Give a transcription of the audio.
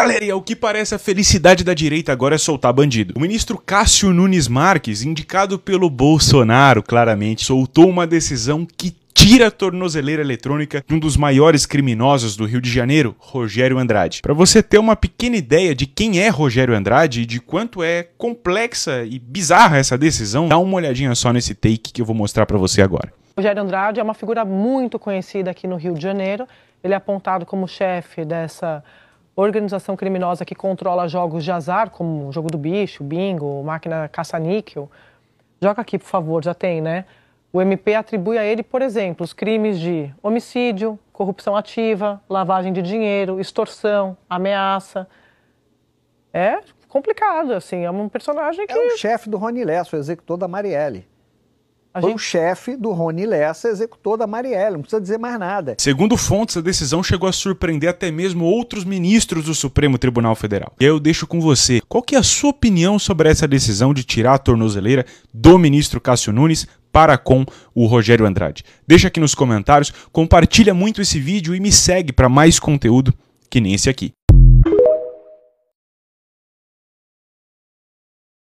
Galera, o que parece, a felicidade da direita agora é soltar bandido. O ministro Cássio Nunes Marques, indicado pelo Bolsonaro, claramente, soltou uma decisão que tira a tornozeleira eletrônica de um dos maiores criminosos do Rio de Janeiro, Rogério Andrade. Para você ter uma pequena ideia de quem é Rogério Andrade e de quanto é complexa e bizarra essa decisão, dá uma olhadinha só nesse take que eu vou mostrar para você agora. Rogério Andrade é uma figura muito conhecida aqui no Rio de Janeiro. Ele é apontado como chefe dessa organização criminosa que controla jogos de azar, como o jogo do bicho, bingo, máquina caça-níquel. Joga aqui, por favor, já tem, né? O MP atribui a ele, por exemplo, os crimes de homicídio, corrupção ativa, lavagem de dinheiro, extorsão, ameaça. É complicado, assim, é um personagem é que... É o chefe do Rony Lesso, o executor da Marielle foi gente... o chefe do Rony Lessa, executor da Marielle, não precisa dizer mais nada. Segundo fontes, a decisão chegou a surpreender até mesmo outros ministros do Supremo Tribunal Federal. E aí eu deixo com você, qual que é a sua opinião sobre essa decisão de tirar a tornozeleira do ministro Cássio Nunes para com o Rogério Andrade? Deixa aqui nos comentários, compartilha muito esse vídeo e me segue para mais conteúdo que nem esse aqui.